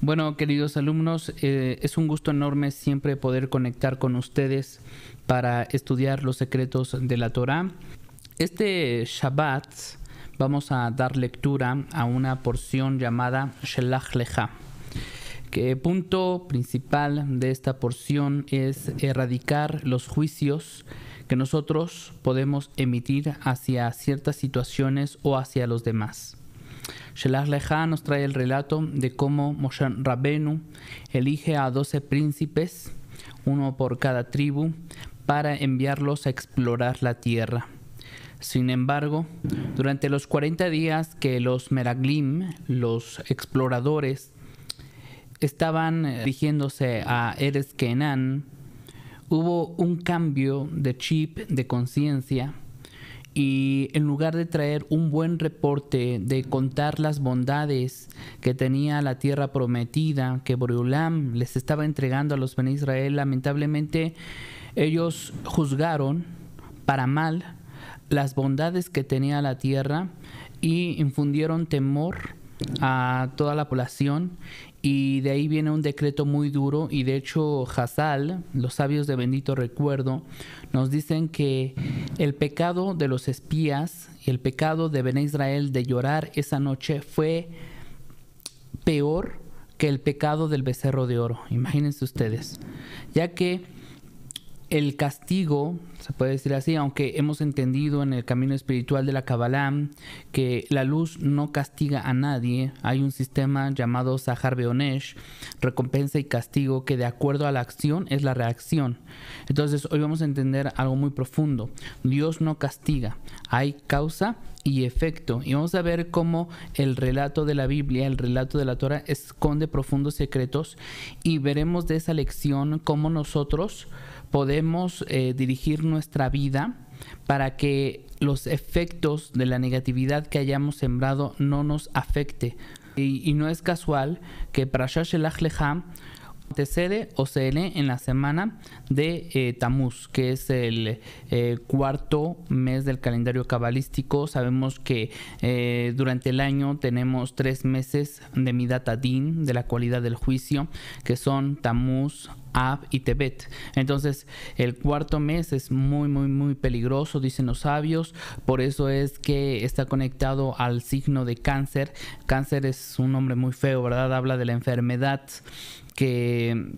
Bueno, queridos alumnos, eh, es un gusto enorme siempre poder conectar con ustedes para estudiar los secretos de la Torah. Este Shabbat vamos a dar lectura a una porción llamada Shelach Leja. Que el punto principal de esta porción es erradicar los juicios que nosotros podemos emitir hacia ciertas situaciones o hacia los demás. Shelah Lejá nos trae el relato de cómo Moshe Rabenu elige a 12 príncipes, uno por cada tribu, para enviarlos a explorar la tierra. Sin embargo, durante los 40 días que los Meraglim, los exploradores, estaban eh, dirigiéndose a Eres Kenan, hubo un cambio de chip, de conciencia, y en lugar de traer un buen reporte de contar las bondades que tenía la tierra prometida que Boreolam les estaba entregando a los Ben Israel, lamentablemente ellos juzgaron para mal las bondades que tenía la tierra y infundieron temor a toda la población y de ahí viene un decreto muy duro y de hecho Hazal, los sabios de bendito recuerdo, nos dicen que el pecado de los espías y el pecado de Ben Israel de llorar esa noche fue peor que el pecado del becerro de oro, imagínense ustedes, ya que el castigo, se puede decir así, aunque hemos entendido en el camino espiritual de la Kabbalah que la luz no castiga a nadie, hay un sistema llamado Sahar Beonesh, recompensa y castigo, que de acuerdo a la acción es la reacción. Entonces hoy vamos a entender algo muy profundo. Dios no castiga, hay causa y efecto. Y vamos a ver cómo el relato de la Biblia, el relato de la Torah, esconde profundos secretos y veremos de esa lección cómo nosotros podemos eh, dirigir nuestra vida para que los efectos de la negatividad que hayamos sembrado no nos afecte. Y, no es casual que para Shelach antecede o se en la semana de eh, Tamuz, que es el eh, cuarto mes del calendario cabalístico. Sabemos que eh, durante el año tenemos tres meses de data Adin, de la cualidad del juicio, que son Tamuz, Ab y Tebet. Entonces, el cuarto mes es muy, muy, muy peligroso, dicen los sabios. Por eso es que está conectado al signo de cáncer. Cáncer es un nombre muy feo, ¿verdad? Habla de la enfermedad que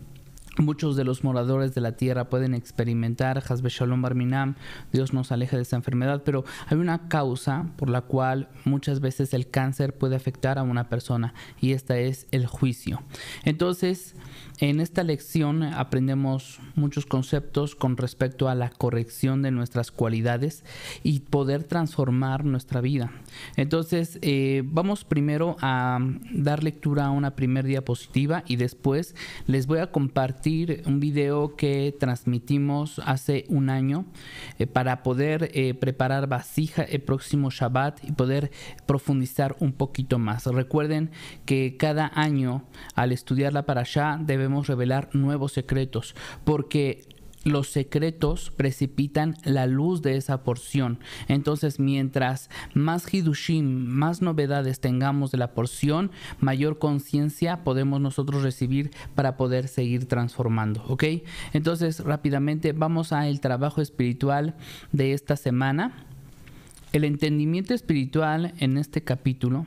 muchos de los moradores de la tierra pueden experimentar. Hasbe Shalom Barminam, Dios nos aleja de esa enfermedad, pero hay una causa por la cual muchas veces el cáncer puede afectar a una persona y esta es el juicio. Entonces, en esta lección aprendemos muchos conceptos con respecto a la corrección de nuestras cualidades y poder transformar nuestra vida. Entonces, eh, vamos primero a dar lectura a una primer diapositiva y después les voy a compartir un video que transmitimos hace un año eh, para poder eh, preparar vasija el próximo Shabbat y poder profundizar un poquito más. Recuerden que cada año al estudiar la allá debemos revelar nuevos secretos, porque los secretos precipitan la luz de esa porción. Entonces, mientras más hidushim, más novedades tengamos de la porción, mayor conciencia podemos nosotros recibir para poder seguir transformando. ¿Ok? Entonces, rápidamente vamos a el trabajo espiritual de esta semana. El entendimiento espiritual en este capítulo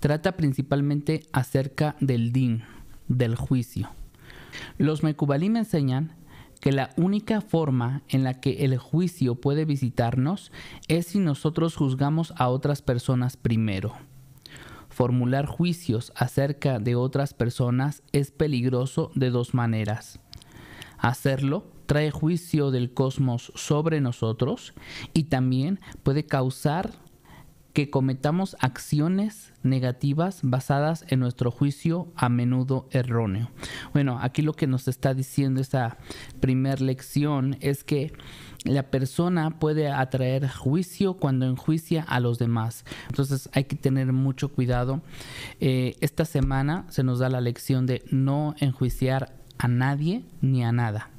trata principalmente acerca del din, del juicio. Los mecubalí me enseñan que la única forma en la que el juicio puede visitarnos es si nosotros juzgamos a otras personas primero. Formular juicios acerca de otras personas es peligroso de dos maneras. Hacerlo trae juicio del cosmos sobre nosotros y también puede causar que cometamos acciones negativas basadas en nuestro juicio a menudo erróneo. Bueno, aquí lo que nos está diciendo esta primer lección es que la persona puede atraer juicio cuando enjuicia a los demás. Entonces hay que tener mucho cuidado. Eh, esta semana se nos da la lección de no enjuiciar a nadie ni a nada.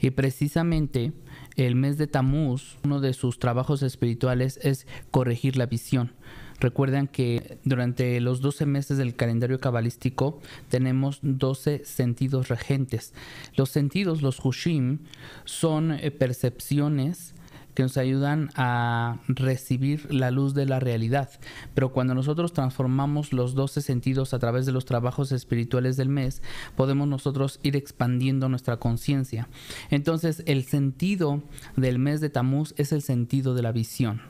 Y precisamente el mes de Tamuz, uno de sus trabajos espirituales es corregir la visión. Recuerden que durante los 12 meses del calendario cabalístico tenemos 12 sentidos regentes. Los sentidos, los hushim, son eh, percepciones que nos ayudan a recibir la luz de la realidad. Pero cuando nosotros transformamos los 12 sentidos a través de los trabajos espirituales del mes, podemos nosotros ir expandiendo nuestra conciencia. Entonces, el sentido del mes de Tamuz es el sentido de la visión.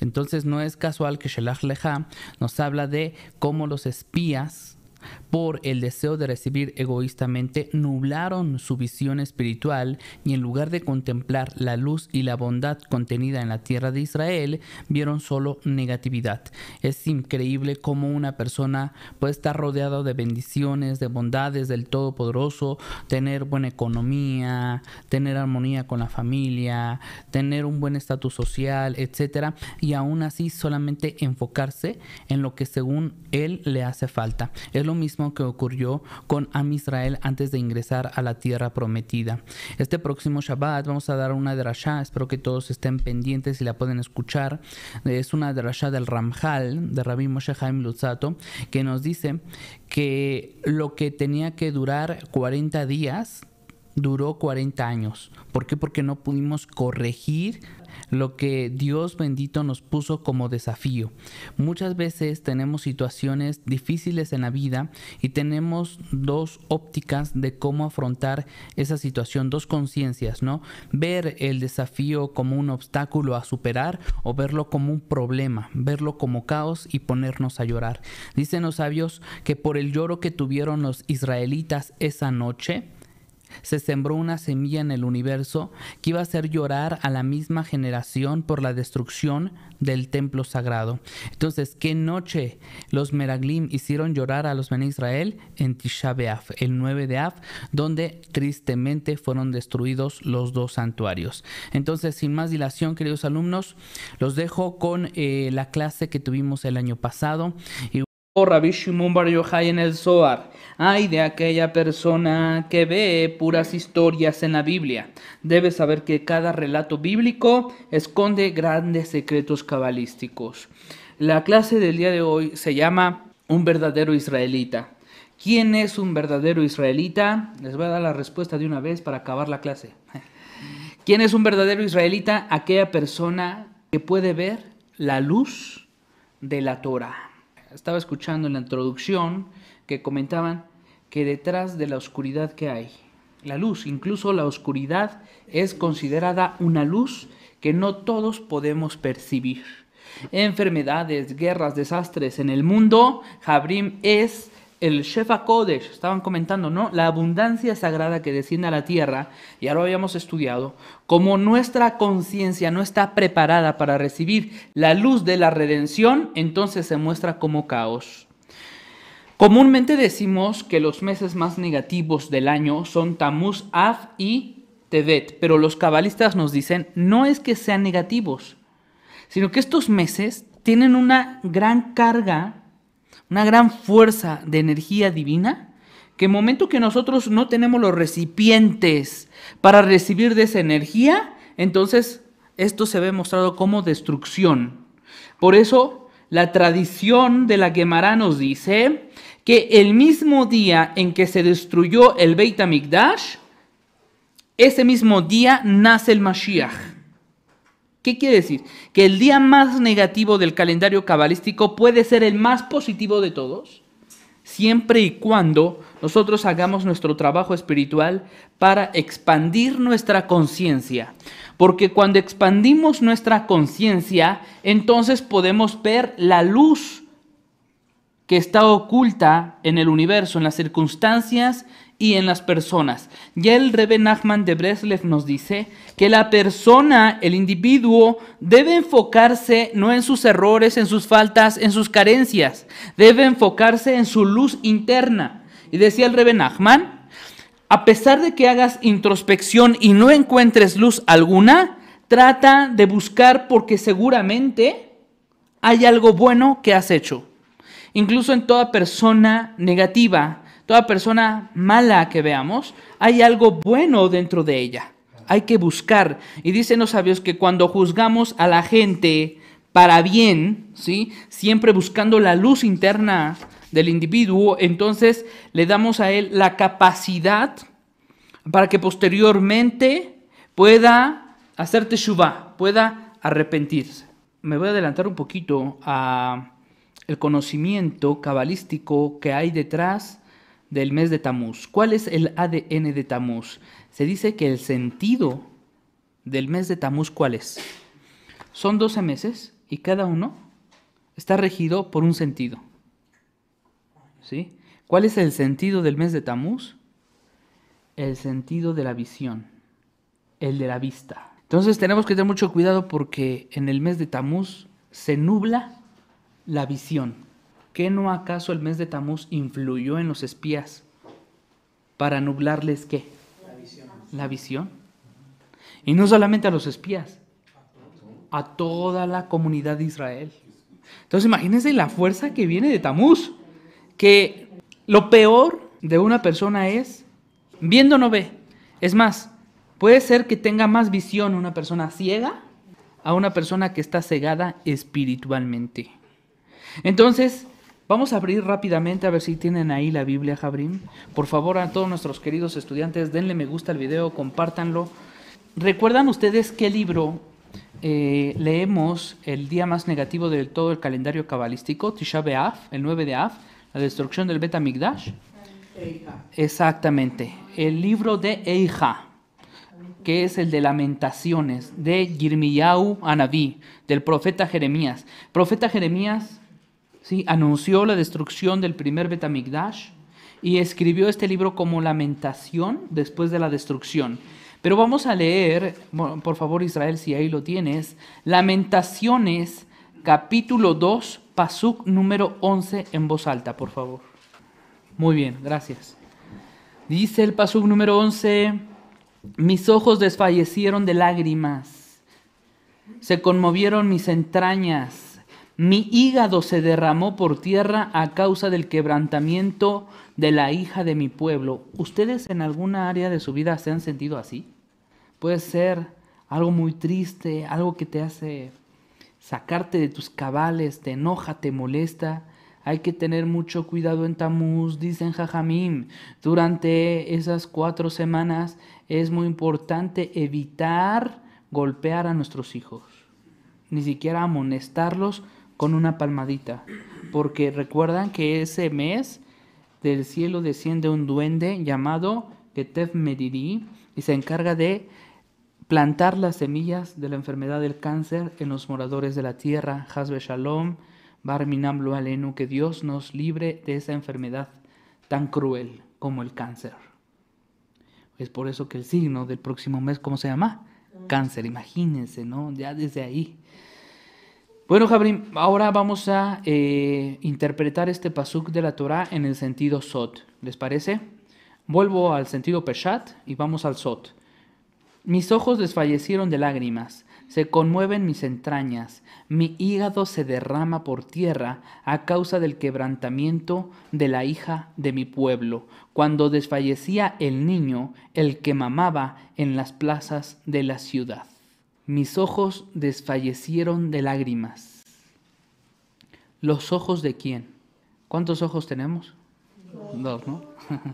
Entonces, no es casual que Shelach Leja nos habla de cómo los espías por el deseo de recibir egoístamente, nublaron su visión espiritual y en lugar de contemplar la luz y la bondad contenida en la tierra de Israel, vieron solo negatividad. Es increíble cómo una persona puede estar rodeada de bendiciones, de bondades del Todopoderoso, tener buena economía, tener armonía con la familia, tener un buen estatus social, etcétera, y aún así solamente enfocarse en lo que según él le hace falta. Es lo mismo que ocurrió con Am Israel antes de ingresar a la tierra prometida. Este próximo Shabbat vamos a dar una drasha, espero que todos estén pendientes y la pueden escuchar. Es una drasha del Ramjal, de Rabbi Moshe Haim Lutzato, que nos dice que lo que tenía que durar 40 días duró 40 años. ¿Por qué? Porque no pudimos corregir lo que Dios bendito nos puso como desafío. Muchas veces tenemos situaciones difíciles en la vida y tenemos dos ópticas de cómo afrontar esa situación, dos conciencias, ¿no? Ver el desafío como un obstáculo a superar o verlo como un problema, verlo como caos y ponernos a llorar. Dicen los sabios que por el lloro que tuvieron los israelitas esa noche, se sembró una semilla en el universo que iba a hacer llorar a la misma generación por la destrucción del templo sagrado. Entonces, ¿qué noche los Meraglim hicieron llorar a los Ben Israel? En Tisha el 9 de Av, donde tristemente fueron destruidos los dos santuarios. Entonces, sin más dilación, queridos alumnos, los dejo con eh, la clase que tuvimos el año pasado. Y o oh, Rabbi Shimon Bar Yochai en el Zohar. Ay de aquella persona que ve puras historias en la Biblia. Debe saber que cada relato bíblico esconde grandes secretos cabalísticos. La clase del día de hoy se llama Un verdadero israelita. ¿Quién es un verdadero israelita? Les voy a dar la respuesta de una vez para acabar la clase. ¿Quién es un verdadero israelita? Aquella persona que puede ver la luz de la Torah estaba escuchando en la introducción que comentaban que detrás de la oscuridad que hay, la luz, incluso la oscuridad es considerada una luz que no todos podemos percibir. Enfermedades, guerras, desastres en el mundo, Jabrim es el Shefa Kodesh, estaban comentando, ¿no? La abundancia sagrada que desciende a la tierra, ya lo habíamos estudiado, como nuestra conciencia no está preparada para recibir la luz de la redención, entonces se muestra como caos. Comúnmente decimos que los meses más negativos del año son Tamuz, Av y Tevet, pero los cabalistas nos dicen no es que sean negativos, sino que estos meses tienen una gran carga una gran fuerza de energía divina, que en momento que nosotros no tenemos los recipientes para recibir de esa energía, entonces esto se ve mostrado como destrucción. Por eso la tradición de la Gemara nos dice que el mismo día en que se destruyó el Beit HaMikdash, ese mismo día nace el Mashiach. ¿Qué quiere decir? ¿Que el día más negativo del calendario cabalístico puede ser el más positivo de todos? Siempre y cuando nosotros hagamos nuestro trabajo espiritual para expandir nuestra conciencia. Porque cuando expandimos nuestra conciencia, entonces podemos ver la luz que está oculta en el universo, en las circunstancias y en las personas. Ya el Rebbe Nachman de Breslev nos dice que la persona, el individuo, debe enfocarse no en sus errores, en sus faltas, en sus carencias, debe enfocarse en su luz interna. Y decía el Rebbe Nachman, a pesar de que hagas introspección y no encuentres luz alguna, trata de buscar porque seguramente hay algo bueno que has hecho. Incluso en toda persona negativa Toda persona mala que veamos, hay algo bueno dentro de ella. Hay que buscar. Y dicen los sabios que cuando juzgamos a la gente para bien, ¿sí? siempre buscando la luz interna del individuo, entonces le damos a él la capacidad para que posteriormente pueda hacer teshuva, pueda arrepentirse. Me voy a adelantar un poquito a el conocimiento cabalístico que hay detrás del mes de Tamuz. ¿Cuál es el ADN de Tamuz? Se dice que el sentido del mes de Tamuz, ¿cuál es? Son 12 meses y cada uno está regido por un sentido. ¿Cuál es el sentido del mes de Tamuz? El sentido de la visión, el de la vista. Entonces tenemos que tener mucho cuidado porque en el mes de Tamuz se nubla la visión. ¿Qué no acaso el mes de Tamuz influyó en los espías para nublarles qué? La visión. Y no solamente a los espías, a toda la comunidad de Israel. Entonces imagínense la fuerza que viene de Tamuz, que lo peor de una persona es, viendo no ve. Es más, puede ser que tenga más visión una persona ciega a una persona que está cegada espiritualmente. Entonces, Vamos a abrir rápidamente a ver si tienen ahí la Biblia, Jabrim. Por favor, a todos nuestros queridos estudiantes, denle me gusta al video, compártanlo. ¿Recuerdan ustedes qué libro eh, leemos el día más negativo de todo el calendario cabalístico? Tisha B'Av, el 9 de Av, la destrucción del beta Migdash. Exactamente. El libro de Eija, que es el de Lamentaciones, de Yirmiyahu Anabí, del profeta Jeremías. Profeta Jeremías ¿sí? anunció la destrucción del primer Betamigdash y escribió este libro como lamentación después de la destrucción. Pero vamos a leer, por favor Israel, si ahí lo tienes, Lamentaciones capítulo 2, pasuk número 11 en voz alta, por favor. Muy bien, gracias. Dice el pasuk número 11, mis ojos desfallecieron de lágrimas, se conmovieron mis entrañas mi hígado se derramó por tierra a causa del quebrantamiento de la hija de mi pueblo. ¿Ustedes en alguna área de su vida se han sentido así? Puede ser algo muy triste, algo que te hace sacarte de tus cabales, te enoja, te molesta. Hay que tener mucho cuidado en Tamuz, dicen Jajamim. Durante esas cuatro semanas es muy importante evitar golpear a nuestros hijos, ni siquiera amonestarlos con una palmadita, porque recuerdan que ese mes del cielo desciende un duende llamado Ketef Mediri y se encarga de plantar las semillas de la enfermedad del cáncer en los moradores de la tierra, Hazbe Shalom, Bar Minamlu que Dios nos libre de esa enfermedad tan cruel como el cáncer. Es por eso que el signo del próximo mes, ¿cómo se llama? Cáncer, imagínense, ¿no? Ya desde ahí bueno, Jabrim, ahora vamos a eh, interpretar este pasuk de la Torah en el sentido sot. ¿Les parece? Vuelvo al sentido peshat y vamos al sot. Mis ojos desfallecieron de lágrimas, se conmueven mis entrañas, mi hígado se derrama por tierra a causa del quebrantamiento de la hija de mi pueblo, cuando desfallecía el niño, el que mamaba en las plazas de la ciudad mis ojos desfallecieron de lágrimas. ¿Los ojos de quién? ¿Cuántos ojos tenemos? Dos, ¿no?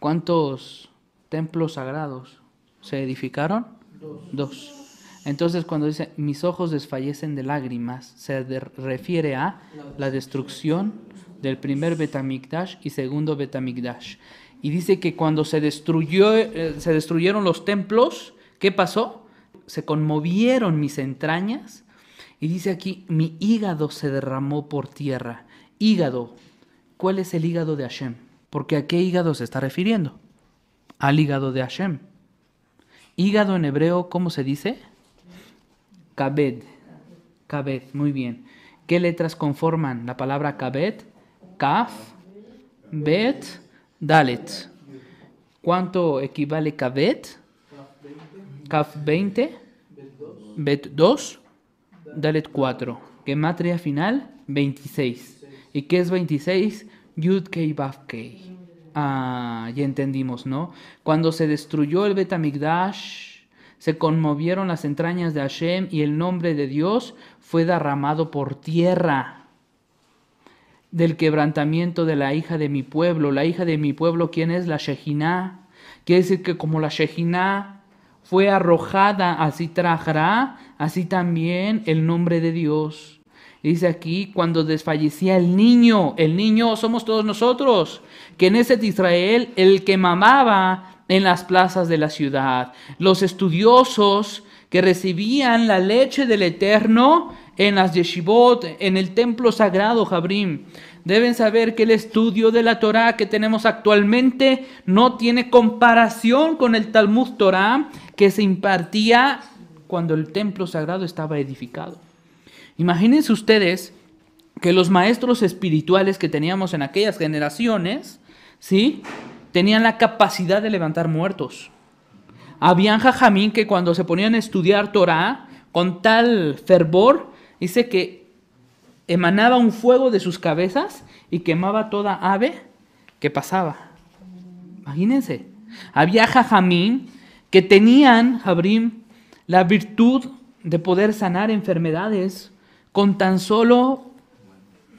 ¿Cuántos templos sagrados se edificaron? Dos. Entonces cuando dice, mis ojos desfallecen de lágrimas, se refiere a la destrucción del primer Betamikdash y segundo Betamikdash. Y dice que cuando se, destruyó, eh, se destruyeron los templos, ¿qué pasó? se conmovieron mis entrañas. Y dice aquí, mi hígado se derramó por tierra. Hígado, ¿cuál es el hígado de Hashem? Porque a qué hígado se está refiriendo? Al hígado de Hashem. Hígado en hebreo, ¿cómo se dice? Kabed. Kabed, muy bien. ¿Qué letras conforman la palabra Kabed? Kaf, Bet, Dalet. ¿Cuánto equivale Kabed? CAF 20, BET 2, DALET 4, matria final 26. ¿Y qué es 26? Yud Kei Ah, ya entendimos, ¿no? Cuando se destruyó el Betamigdash, se conmovieron las entrañas de Hashem y el nombre de Dios fue derramado por tierra del quebrantamiento de la hija de mi pueblo. La hija de mi pueblo, ¿quién es? La Shejinah. Quiere decir que como la Shejinah fue arrojada, así trajará, así también el nombre de Dios. Dice aquí, cuando desfallecía el niño, el niño somos todos nosotros, que en ese Israel, el que mamaba en las plazas de la ciudad, los estudiosos que recibían la leche del Eterno en las yeshivot, en el templo sagrado Jabrim. Deben saber que el estudio de la Torah que tenemos actualmente no tiene comparación con el Talmud Torah que se impartía cuando el templo sagrado estaba edificado. Imagínense ustedes que los maestros espirituales que teníamos en aquellas generaciones, ¿sí? Tenían la capacidad de levantar muertos. Habían jajamín que cuando se ponían a estudiar Torah con tal fervor, dice que emanaba un fuego de sus cabezas y quemaba toda ave que pasaba. Imagínense. Había jajamín que tenían, Jabrim, la virtud de poder sanar enfermedades con tan solo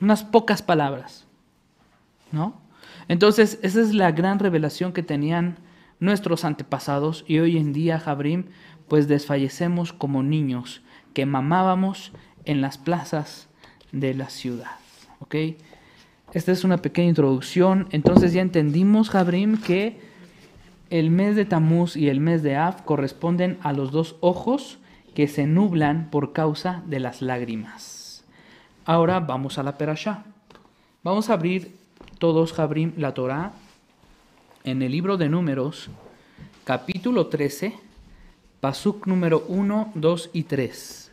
unas pocas palabras. ¿No? Entonces, esa es la gran revelación que tenían nuestros antepasados y hoy en día, Jabrim, pues desfallecemos como niños que mamábamos en las plazas de la ciudad. ¿Ok? Esta es una pequeña introducción. Entonces ya entendimos, Jabrim, que el mes de Tamuz y el mes de Av corresponden a los dos ojos que se nublan por causa de las lágrimas. Ahora vamos a la Perashá. Vamos a abrir todos, Jabrim, la Torá en el libro de Números, capítulo 13, pasuk número 1, 2 y 3.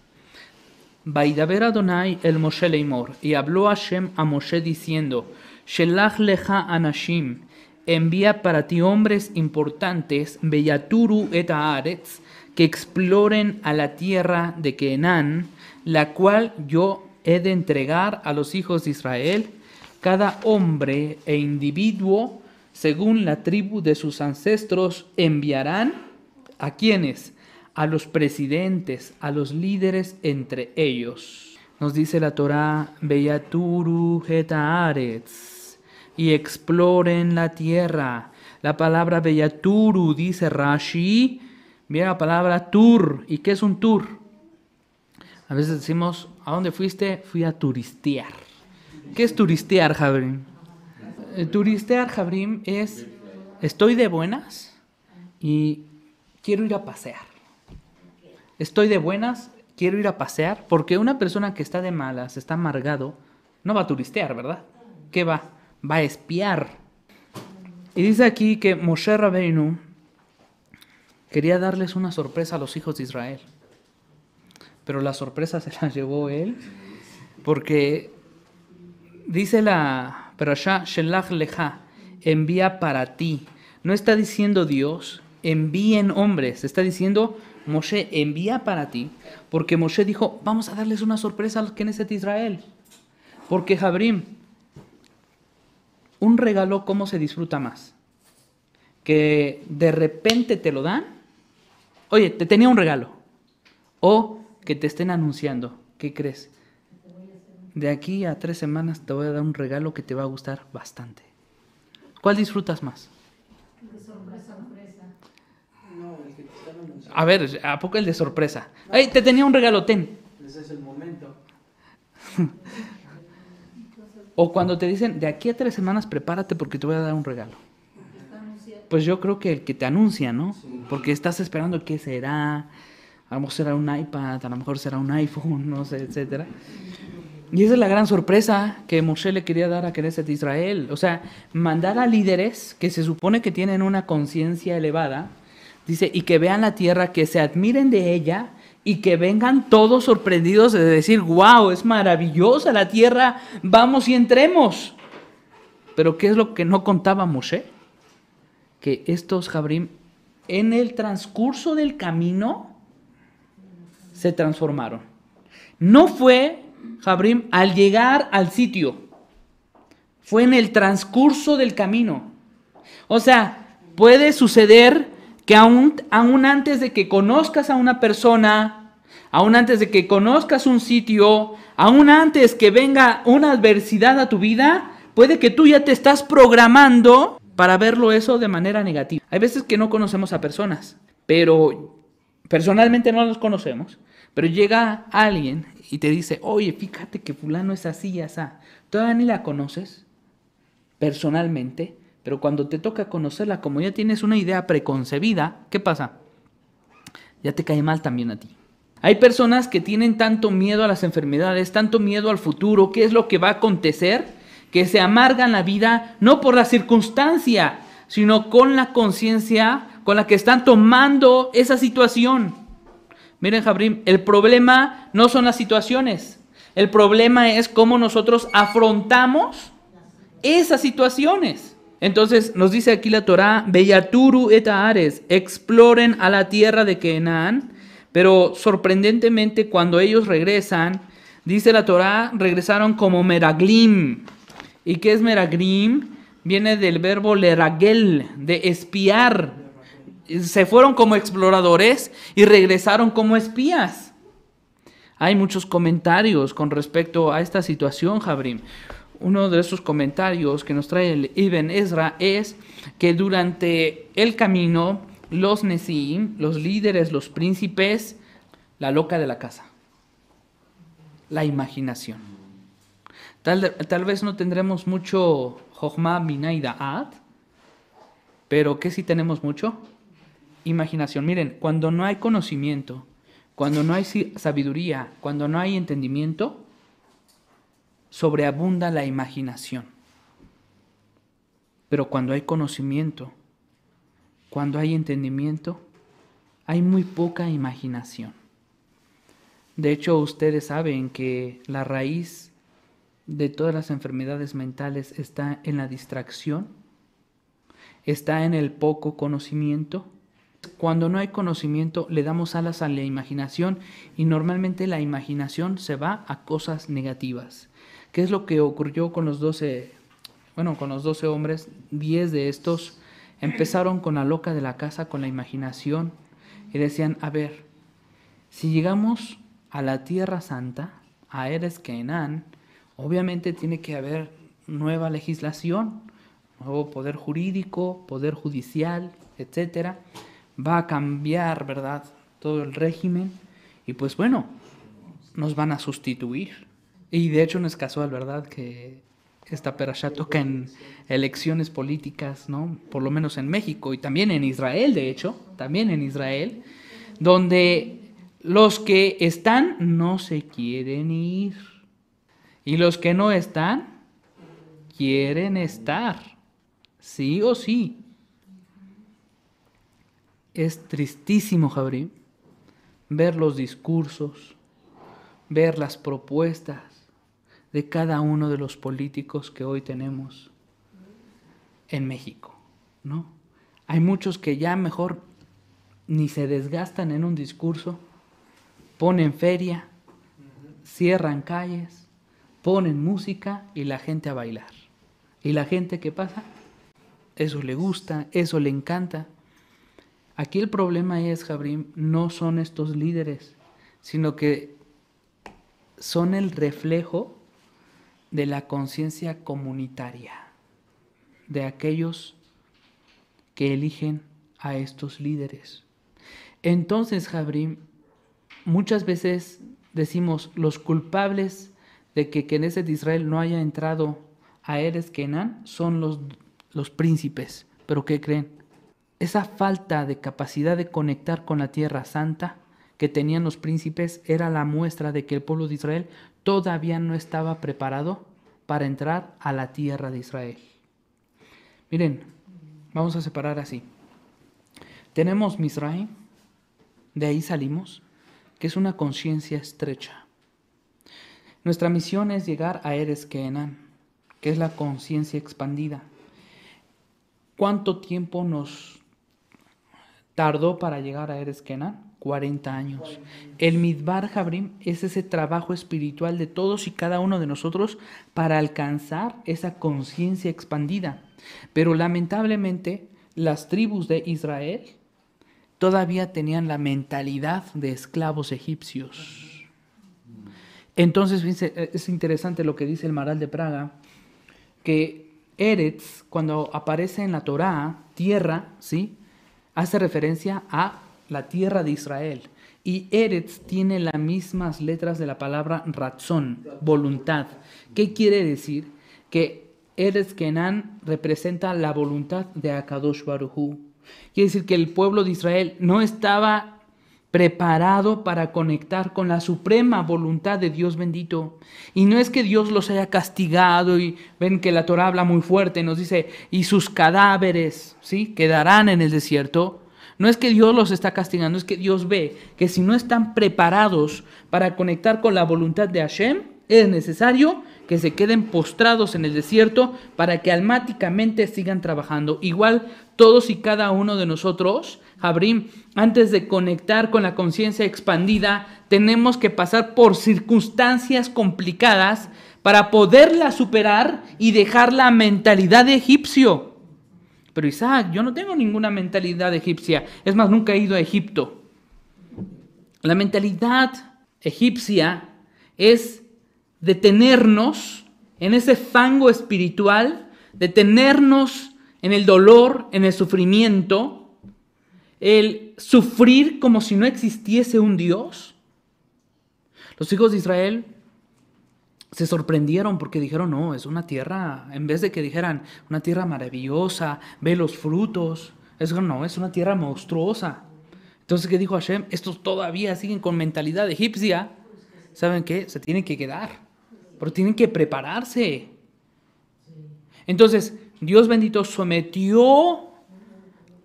Vaidaber Adonai el Moshe Leimor, y habló Hashem a Moshe diciendo: Shelach lecha anashim envía para ti hombres importantes, Bellaturu et Aretz, que exploren a la tierra de Kenan, la cual yo he de entregar a los hijos de Israel, cada hombre e individuo, según la tribu de sus ancestros, enviarán a quienes, a los presidentes, a los líderes entre ellos. Nos dice la Torah, Beyaturu et Aretz y exploren la tierra. La palabra bellaturu dice Rashi, Mira la palabra tour. ¿Y qué es un tour? A veces decimos, ¿a dónde fuiste? Fui a turistear. ¿Qué es turistear, Jabrim? Eh, turistear, Jabrim, es estoy de buenas y quiero ir a pasear. Estoy de buenas, quiero ir a pasear, porque una persona que está de malas, está amargado, no va a turistear, ¿verdad? ¿Qué va? va a espiar. Y dice aquí que Moshe Rabbeinu quería darles una sorpresa a los hijos de Israel. Pero la sorpresa se la llevó él, porque dice la pero ya Shelach Leja, envía para ti. No está diciendo Dios, envíen hombres, está diciendo Moshe, envía para ti, porque Moshe dijo, vamos a darles una sorpresa al los que de Israel. Porque Jabrim, un regalo cómo se disfruta más. Que de repente te lo dan, oye, te tenía un regalo. O que te estén anunciando, ¿qué crees? De aquí a tres semanas te voy a dar un regalo que te va a gustar bastante. ¿Cuál disfrutas más? De sorpresa, No, te están anunciando. A ver, ¿a poco el de sorpresa? ¡Ay, te tenía un regalo, ten! Ese es el momento. O cuando te dicen, de aquí a tres semanas prepárate porque te voy a dar un regalo. Pues yo creo que el que te anuncia, ¿no? Porque estás esperando qué será. A lo mejor será un iPad, a lo mejor será un iPhone, no sé, etcétera. Y esa es la gran sorpresa que Moshe le quería dar a Knesset de Israel. O sea, mandar a líderes que se supone que tienen una conciencia elevada, dice, y que vean la tierra, que se admiren de ella y que vengan todos sorprendidos de decir, wow, es maravillosa la tierra, vamos y entremos. Pero ¿qué es lo que no contaba Moshe? Que estos Jabrim en el transcurso del camino se transformaron. No fue Jabrim al llegar al sitio, fue en el transcurso del camino. O sea, puede suceder que aún, antes de que conozcas a una persona, aún antes de que conozcas un sitio, aún antes que venga una adversidad a tu vida, puede que tú ya te estás programando para verlo eso de manera negativa. Hay veces que no conocemos a personas, pero personalmente no los conocemos, pero llega alguien y te dice, oye, fíjate que fulano es así y así. Todavía ni la conoces personalmente, pero cuando te toca conocerla, como ya tienes una idea preconcebida, ¿qué pasa? Ya te cae mal también a ti. Hay personas que tienen tanto miedo a las enfermedades, tanto miedo al futuro, qué es lo que va a acontecer, que se amargan la vida no por la circunstancia, sino con la conciencia con la que están tomando esa situación. Miren, Jabrim, el problema no son las situaciones, el problema es cómo nosotros afrontamos esas situaciones. Entonces nos dice aquí la Torá, Beyaturu et exploren a la tierra de Kenan, pero sorprendentemente cuando ellos regresan, dice la Torá, regresaron como Meraglim. ¿Y qué es Meraglim? Viene del verbo leragel, de espiar. Se fueron como exploradores y regresaron como espías. Hay muchos comentarios con respecto a esta situación, Jabrim uno de esos comentarios que nos trae el Ibn Ezra es que durante el camino los Nesim, los líderes, los príncipes, la loca de la casa, la imaginación. Tal, vez no tendremos mucho Jochma minaida Ad, pero que si tenemos mucho imaginación. Miren, cuando no hay conocimiento, cuando no hay sabiduría, cuando no hay entendimiento, sobreabunda la imaginación. Pero cuando hay conocimiento, cuando hay entendimiento, hay muy poca imaginación. De hecho, ustedes saben que la raíz de todas las enfermedades mentales está en la distracción, está en el poco conocimiento. Cuando no hay conocimiento le damos alas a la imaginación y normalmente la imaginación se va a cosas negativas. ¿Qué es lo que ocurrió con los doce, bueno, con los doce hombres? Diez de estos empezaron con la loca de la casa, con la imaginación, y decían, a ver, si llegamos a la Tierra Santa, a Eres Kenan, obviamente tiene que haber nueva legislación, nuevo poder jurídico, poder judicial, etcétera. Va a cambiar, ¿verdad? Todo el régimen. Y pues bueno, nos van a sustituir. Y de hecho no es casual, ¿verdad? Que esta ya toca en elecciones políticas, ¿no? Por lo menos en México y también en Israel, de hecho, también en Israel, donde los que están no se quieren ir y los que no están quieren estar, sí o sí. Es tristísimo, Javier, ver los discursos, ver las propuestas, de cada uno de los políticos que hoy tenemos en México, ¿no? Hay muchos que ya mejor ni se desgastan en un discurso, ponen feria, cierran calles, ponen música y la gente a bailar. Y la gente que pasa, eso le gusta, eso le encanta. Aquí el problema es, Jabrim, no son estos líderes, sino que son el reflejo de la conciencia comunitaria, de aquellos que eligen a estos líderes. Entonces, Jabrim, muchas veces decimos los culpables de que Knesset de Israel no haya entrado a Eres Kenan son los, los príncipes. Pero ¿qué creen? Esa falta de capacidad de conectar con la tierra santa que tenían los príncipes era la muestra de que el pueblo de Israel todavía no estaba preparado para entrar a la tierra de Israel. Miren, vamos a separar así. Tenemos Misraim, de ahí salimos, que es una conciencia estrecha. Nuestra misión es llegar a Eres que es la conciencia expandida. ¿Cuánto tiempo nos tardó para llegar a Eres 40 años. El Midbar Jabrim es ese trabajo espiritual de todos y cada uno de nosotros para alcanzar esa conciencia expandida. Pero lamentablemente las tribus de Israel todavía tenían la mentalidad de esclavos egipcios. Entonces eh, es interesante lo que dice el Maral de Praga, que Eretz, cuando aparece en la Torá, tierra, ¿sí? hace referencia a la tierra de Israel. Y Eretz tiene las mismas letras de la palabra razón, voluntad. ¿Qué quiere decir? Que Eretz Kenan representa la voluntad de Akadosh Baruhu. Quiere decir que el pueblo de Israel no estaba preparado para conectar con la suprema voluntad de Dios bendito. Y no es que Dios los haya castigado y ven que la Torah habla muy fuerte, nos dice, y sus cadáveres, ¿sí? Quedarán en el desierto. No es que Dios los está castigando, es que Dios ve que si no están preparados para conectar con la voluntad de Hashem, es necesario que se queden postrados en el desierto para que almáticamente sigan trabajando. Igual todos y cada uno de nosotros, Jabrim, antes de conectar con la conciencia expandida, tenemos que pasar por circunstancias complicadas para poderla superar y dejar la mentalidad de egipcio. Pero Isaac, yo no tengo ninguna mentalidad egipcia. Es más, nunca he ido a Egipto. La mentalidad egipcia es detenernos en ese fango espiritual, detenernos en el dolor, en el sufrimiento, el sufrir como si no existiese un Dios. Los hijos de Israel se sorprendieron porque dijeron, no, es una tierra, en vez de que dijeran, una tierra maravillosa, ve los frutos, es no, es una tierra monstruosa. Entonces, ¿qué dijo Hashem? Estos todavía siguen con mentalidad egipcia. ¿Saben qué? Se tienen que quedar, pero tienen que prepararse. Entonces, Dios bendito sometió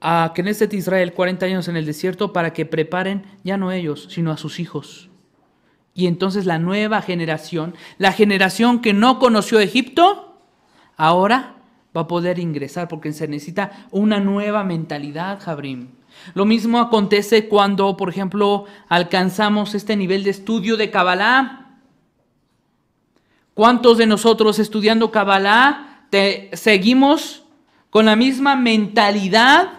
a Knesset Israel 40 años en el desierto para que preparen ya no ellos, sino a sus hijos. Y entonces la nueva generación, la generación que no conoció Egipto, ahora va a poder ingresar porque se necesita una nueva mentalidad, Jabrim. Lo mismo acontece cuando, por ejemplo, alcanzamos este nivel de estudio de Kabbalah. ¿Cuántos de nosotros estudiando Kabbalah seguimos con la misma mentalidad,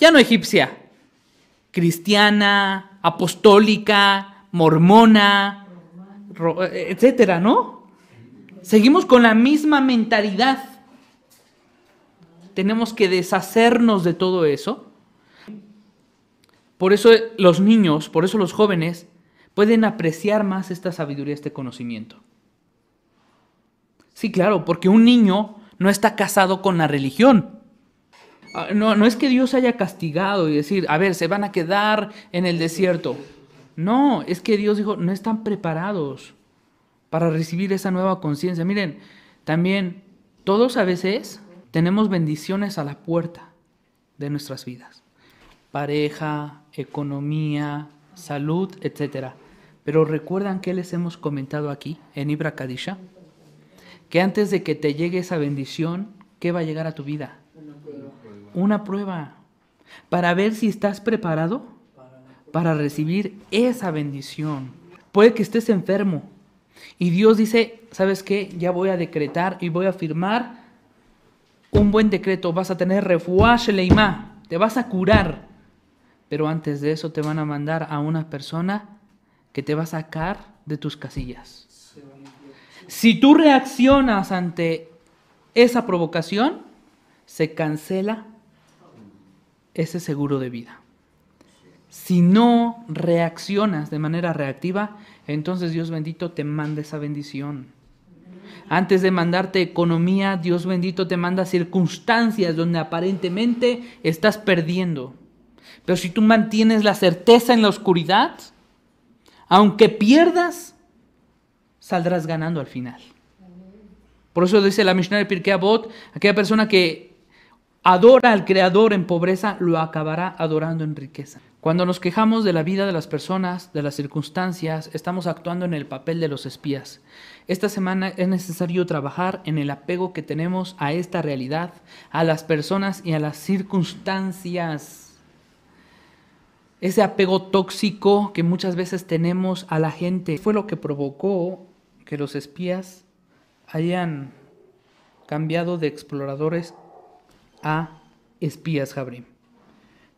ya no egipcia, cristiana, apostólica, mormona, etcétera, ¿no? Seguimos con la misma mentalidad. Tenemos que deshacernos de todo eso. Por eso los niños, por eso los jóvenes pueden apreciar más esta sabiduría, este conocimiento. Sí, claro, porque un niño no está casado con la religión. Ah, no, no es que Dios haya castigado y decir, a ver, se van a quedar en el desierto. No, es que Dios dijo, no están preparados para recibir esa nueva conciencia. Miren, también todos a veces tenemos bendiciones a la puerta de nuestras vidas. Pareja, economía, salud, etc. Pero recuerdan que les hemos comentado aquí en Ibra Kadisha, que antes de que te llegue esa bendición, ¿qué va a llegar a tu vida? Una prueba. Una prueba. Para ver si estás preparado para recibir esa bendición. Puede que estés enfermo y Dios dice, ¿sabes qué? Ya voy a decretar y voy a firmar un buen decreto. Vas a tener refuash leima. te vas a curar. Pero antes de eso te van a mandar a una persona que te va a sacar de tus casillas. Si tú reaccionas ante esa provocación, se cancela ese seguro de vida. Si no reaccionas de manera reactiva, entonces Dios bendito te manda esa bendición. Antes de mandarte economía, Dios bendito te manda circunstancias donde aparentemente estás perdiendo. Pero si tú mantienes la certeza en la oscuridad, aunque pierdas, saldrás ganando al final. Por eso dice la Mishnah de Pirkei aquella persona que adora al Creador en pobreza, lo acabará adorando en riqueza. Cuando nos quejamos de la vida de las personas, de las circunstancias, estamos actuando en el papel de los espías. Esta semana es necesario trabajar en el apego que tenemos a esta realidad, a las personas y a las circunstancias. Ese apego tóxico que muchas veces tenemos a la gente fue lo que provocó que los espías hayan cambiado de exploradores a espías, Jabrim.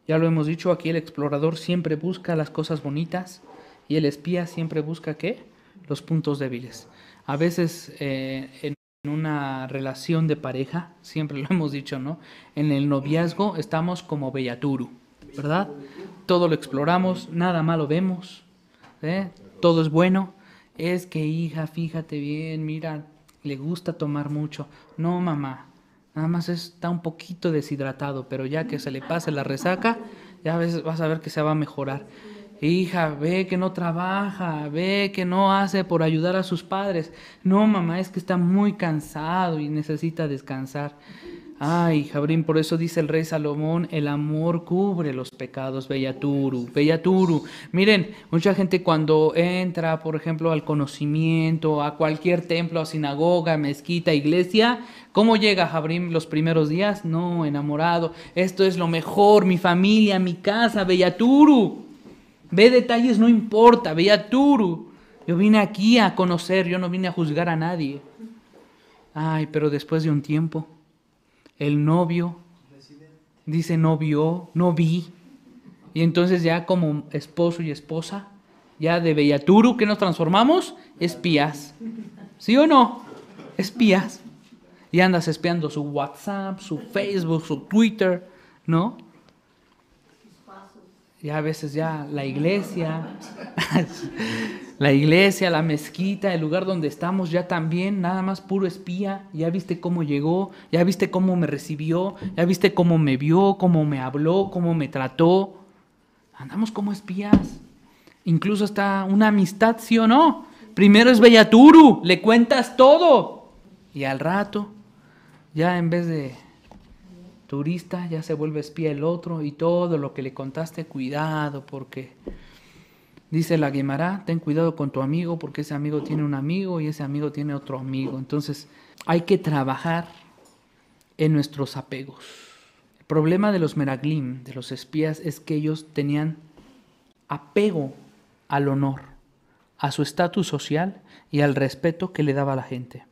Ya lo hemos dicho, aquí el explorador siempre busca las cosas bonitas y el espía siempre busca qué? Los puntos débiles. A veces eh, en una relación de pareja, siempre lo hemos dicho, ¿no? En el noviazgo estamos como Bellaturu, ¿verdad? Todo lo exploramos, nada malo vemos, ¿eh? todo es bueno. Es que hija, fíjate bien, mira, le gusta tomar mucho. No, mamá, Nada más está un poquito deshidratado, pero ya que se le pase la resaca, ya ves, vas a ver que se va a mejorar. Hija, ve que no trabaja, ve que no hace por ayudar a sus padres. No, mamá, es que está muy cansado y necesita descansar. Ay, Jabrín, por eso dice el rey Salomón, el amor cubre los pecados, Bellaturu, Bellaturu. Miren, mucha gente cuando entra, por ejemplo, al conocimiento, a cualquier templo, a sinagoga, mezquita, iglesia, ¿cómo llega Jabrín los primeros días? No, enamorado, esto es lo mejor, mi familia, mi casa, Bellaturu. Ve detalles, no importa, Bellaturu. Yo vine aquí a conocer, yo no vine a juzgar a nadie. Ay, pero después de un tiempo el novio dice no vio, no vi. Y entonces ya como esposo y esposa, ya de Bellaturu que nos transformamos, espías. ¿Sí o no? Espías. Y andas espiando su WhatsApp, su Facebook, su Twitter, ¿no? Ya a veces ya la iglesia, la iglesia, la mezquita, el lugar donde estamos ya también, nada más puro espía. Ya viste cómo llegó, ya viste cómo me recibió, ya viste cómo me vio, cómo me habló, cómo me trató. Andamos como espías. Incluso hasta una amistad, sí o no. Primero es Bellaturu, le cuentas todo. Y al rato, ya en vez de turista, ya se vuelve espía el otro y todo lo que le contaste, cuidado, porque dice la Guemara ten cuidado con tu amigo, porque ese amigo tiene un amigo y ese amigo tiene otro amigo. Entonces, hay que trabajar en nuestros apegos. El problema de los meraglim, de los espías, es que ellos tenían apego al honor, a su estatus social y al respeto que le daba la gente.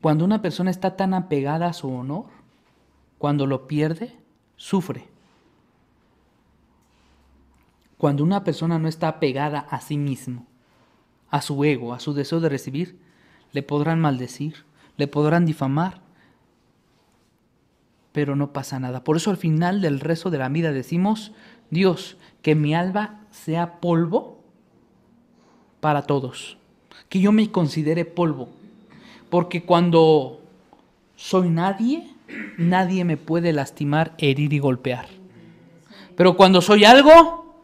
Cuando una persona está tan apegada a su honor, cuando lo pierde, sufre. Cuando una persona no está apegada a sí mismo, a su ego, a su deseo de recibir, le podrán maldecir, le podrán difamar, pero no pasa nada. Por eso al final del rezo de la vida decimos, Dios, que mi alba sea polvo para todos, que yo me considere polvo, porque cuando soy nadie, nadie me puede lastimar, herir y golpear. Pero cuando soy algo,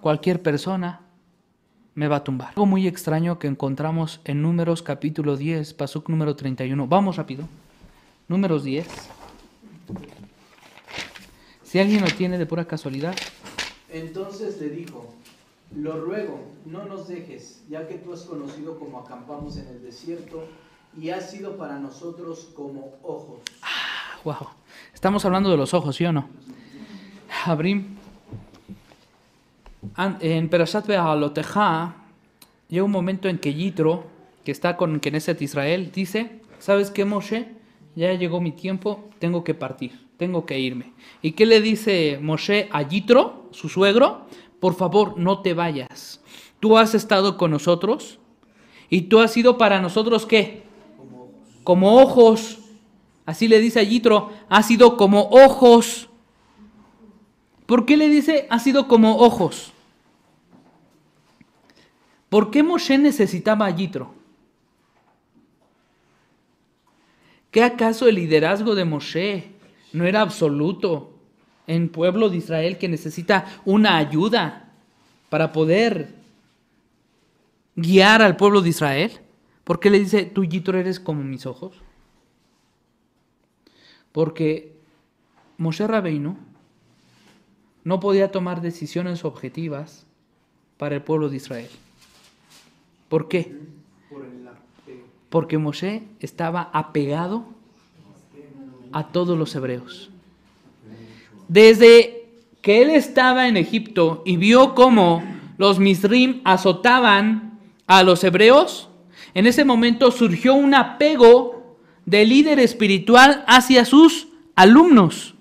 cualquier persona me va a tumbar. Algo muy extraño que encontramos en Números capítulo 10, pasuk número 31. Vamos rápido. Números 10. Si alguien lo tiene de pura casualidad. Entonces le dijo, lo ruego, no nos dejes, ya que tú has conocido como acampamos en el desierto y ha sido para nosotros como ojos. Ah, wow. Estamos hablando de los ojos, ¿sí o no? Abrim. En Perashat Bealoteja llega un momento en que Yitro, que está con Knesset Israel, dice, ¿sabes qué, Moshe? Ya llegó mi tiempo, tengo que partir, tengo que irme. ¿Y qué le dice Moshe a Yitro, su suegro? Por favor, no te vayas. Tú has estado con nosotros y tú has sido para nosotros qué? como ojos, así le dice a Yitro, ha sido como ojos. ¿Por qué le dice ha sido como ojos? ¿Por qué Moshe necesitaba a Yitro? ¿Qué acaso el liderazgo de Moshe no era absoluto en pueblo de Israel que necesita una ayuda para poder guiar al pueblo de Israel? ¿Por qué le dice, tú Yitro eres como mis ojos? Porque Moshe Rabeinu no podía tomar decisiones objetivas para el pueblo de Israel. ¿Por qué? Porque Moshe estaba apegado a todos los hebreos. Desde que él estaba en Egipto y vio cómo los misrim azotaban a los hebreos, en ese momento surgió un apego de líder espiritual hacia sus alumnos.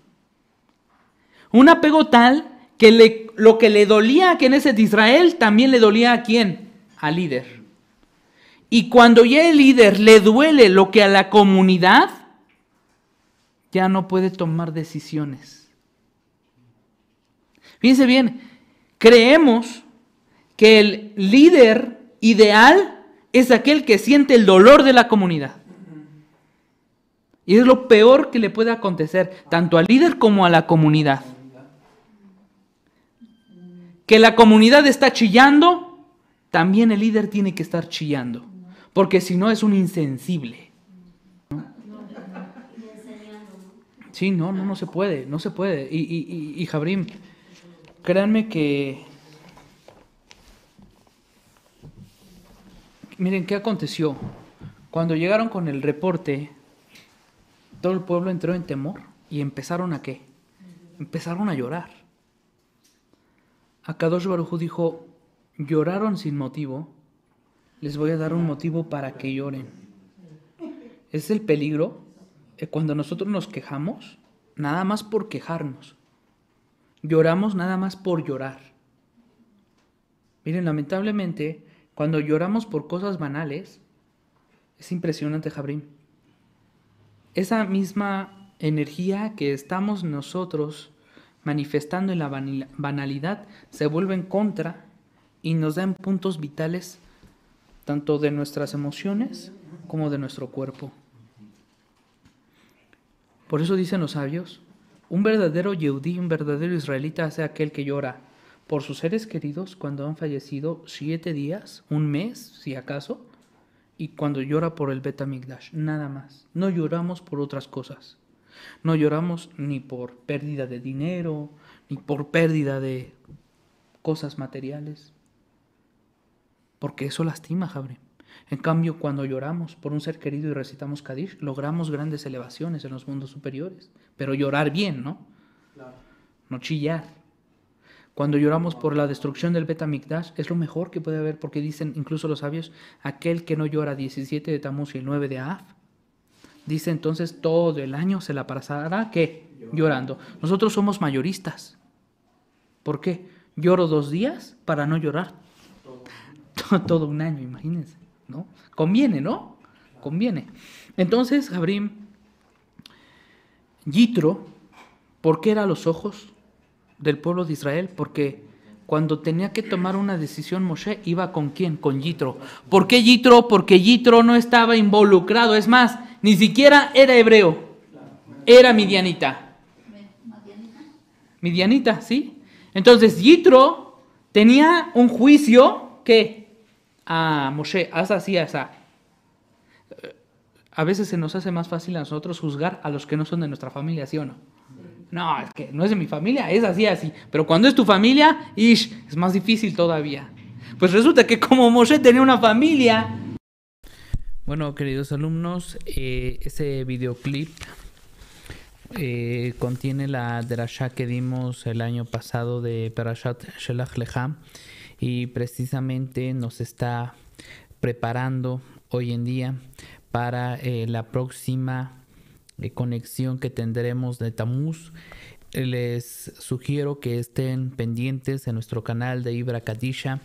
Un apego tal que lo que le dolía a quienes de Israel también le dolía a quién? Al líder. Y cuando ya el líder le duele lo que a la comunidad, ya no puede tomar decisiones. Fíjense bien, creemos que el líder ideal es aquel que siente el dolor de la comunidad. Y es lo peor que le puede acontecer, tanto al líder como a la comunidad. Que la comunidad está chillando, también el líder tiene que estar chillando, porque si no es un insensible. Sí, no, no, no se puede, no se puede. Y, y, créanme que miren qué aconteció. Cuando llegaron con el reporte, todo el pueblo entró en temor y empezaron a qué? Empezaron a llorar. Akadosh Barujú dijo, lloraron sin motivo, les voy a dar un motivo para que lloren. Es el peligro que cuando nosotros nos quejamos, nada más por quejarnos. Lloramos nada más por llorar. Miren, lamentablemente, cuando lloramos por cosas banales, es impresionante, Jabrín. Esa misma energía que estamos nosotros manifestando en la banalidad se vuelve en contra y nos da en puntos vitales tanto de nuestras emociones como de nuestro cuerpo. Por eso dicen los sabios, un verdadero yeudí, un verdadero israelita sea aquel que llora por sus seres queridos cuando han fallecido siete días, un mes, si acaso, y cuando llora por el Betamigdash, nada más. No lloramos por otras cosas. No lloramos ni por pérdida de dinero, ni por pérdida de cosas materiales, porque eso lastima, Jabre. En cambio, cuando lloramos por un ser querido y recitamos Kadish, logramos grandes elevaciones en los mundos superiores, pero llorar bien, ¿no? No chillar. Cuando lloramos por la destrucción del Betamigdash, es lo mejor que puede haber, porque dicen incluso los sabios, aquel que no llora 17 de Tamuz y el 9 de Af, dice entonces todo el año se la pasará, ¿qué? Llorando. Nosotros somos mayoristas. ¿Por qué? Lloro dos días para no llorar. todo un año, imagínense, ¿no? Conviene, ¿no? Conviene. Entonces, abrim Yitro, ¿por qué era los ojos? del pueblo de Israel, porque cuando tenía que tomar una decisión Moshe, iba con quién? Con Yitro. ¿Por qué Yitro? Porque Yitro no estaba involucrado, es más, ni siquiera era hebreo, era midianita. Midianita, ¿sí? Entonces Yitro tenía un juicio que, a Moshe, haz así, haz a veces se nos hace más fácil a nosotros juzgar a los que no son de nuestra familia, ¿sí o no? no, es que no es de mi familia, es así, así. Pero cuando es tu familia, ish, es más difícil todavía. Pues resulta que como Moshe tenía una familia. Bueno, queridos alumnos, eh, ese videoclip eh, contiene la derashá que dimos el año pasado de Perashat Shelach Leham. y precisamente nos está preparando hoy en día para eh, la próxima conexión que tendremos de Tamuz. Les sugiero que estén pendientes en nuestro canal de Ibra Kadisha,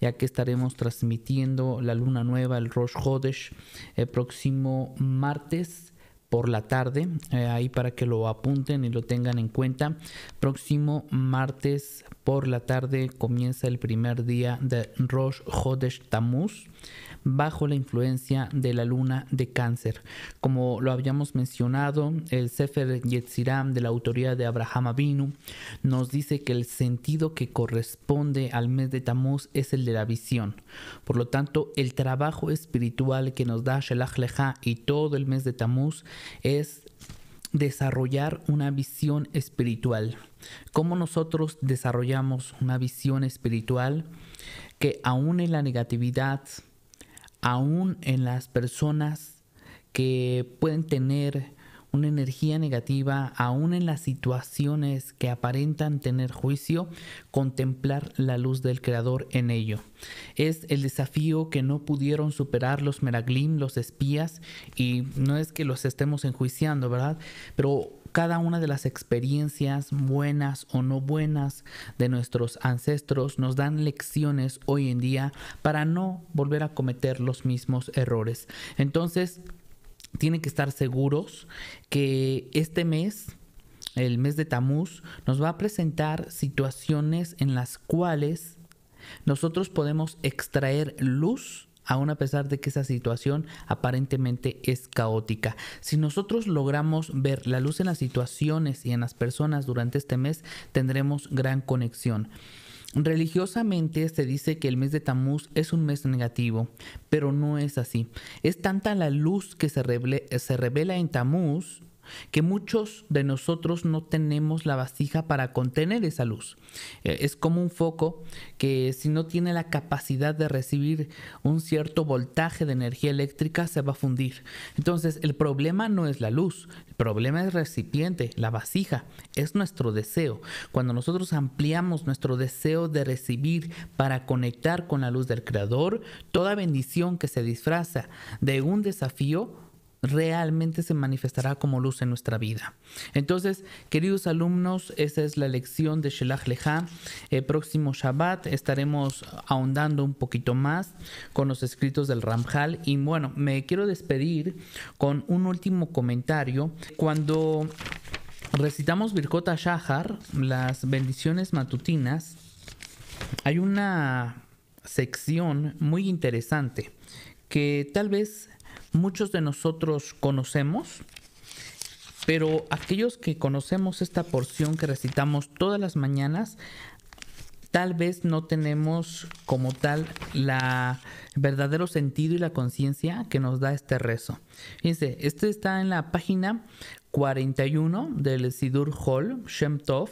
ya que estaremos transmitiendo la luna nueva, el Rosh Hodesh, el próximo martes por la tarde, eh, ahí para que lo apunten y lo tengan en cuenta. Próximo martes por la tarde comienza el primer día de Rosh Hodesh Tamuz bajo la influencia de la luna de cáncer. Como lo habíamos mencionado, el Sefer Yetziram de la autoría de Abraham Avinu nos dice que el sentido que corresponde al mes de Tamuz es el de la visión. Por lo tanto, el trabajo espiritual que nos da Shelach Leja y todo el mes de Tamuz es desarrollar una visión espiritual. ¿Cómo nosotros desarrollamos una visión espiritual? Que aún en la negatividad aún en las personas que pueden tener una energía negativa, aún en las situaciones que aparentan tener juicio, contemplar la luz del Creador en ello. Es el desafío que no pudieron superar los meraglim, los espías, y no es que los estemos enjuiciando, ¿verdad? Pero cada una de las experiencias buenas o no buenas de nuestros ancestros nos dan lecciones hoy en día para no volver a cometer los mismos errores. Entonces, tienen que estar seguros que este mes el mes de Tamuz nos va a presentar situaciones en las cuales nosotros podemos extraer luz Aún a pesar de que esa situación aparentemente es caótica. Si nosotros logramos ver la luz en las situaciones y en las personas durante este mes, tendremos gran conexión. Religiosamente se dice que el mes de Tamuz es un mes negativo, pero no es así. Es tanta la luz que se, revela, se revela en Tamuz que muchos de nosotros no tenemos la vasija para contener esa luz. Eh, es como un foco que si no tiene la capacidad de recibir un cierto voltaje de energía eléctrica se va a fundir. Entonces el problema no es la luz, el problema es el recipiente, la vasija, es nuestro deseo. Cuando nosotros ampliamos nuestro deseo de recibir para conectar con la luz del Creador, toda bendición que se disfraza de un desafío realmente se manifestará como luz en nuestra vida. Entonces, queridos alumnos, esa es la lección de Shelach Leja. El eh, próximo Shabbat estaremos ahondando un poquito más con los escritos del Ramjal. Y bueno, me quiero despedir con un último comentario. Cuando recitamos Birkot Shahar, las bendiciones matutinas, hay una sección muy interesante que tal vez muchos de nosotros conocemos, pero aquellos que conocemos esta porción que recitamos todas las mañanas, tal vez no tenemos como tal la verdadero sentido y la conciencia que nos da este rezo. Fíjense, este está en la página 41 del Sidur Hall, Shem Tov,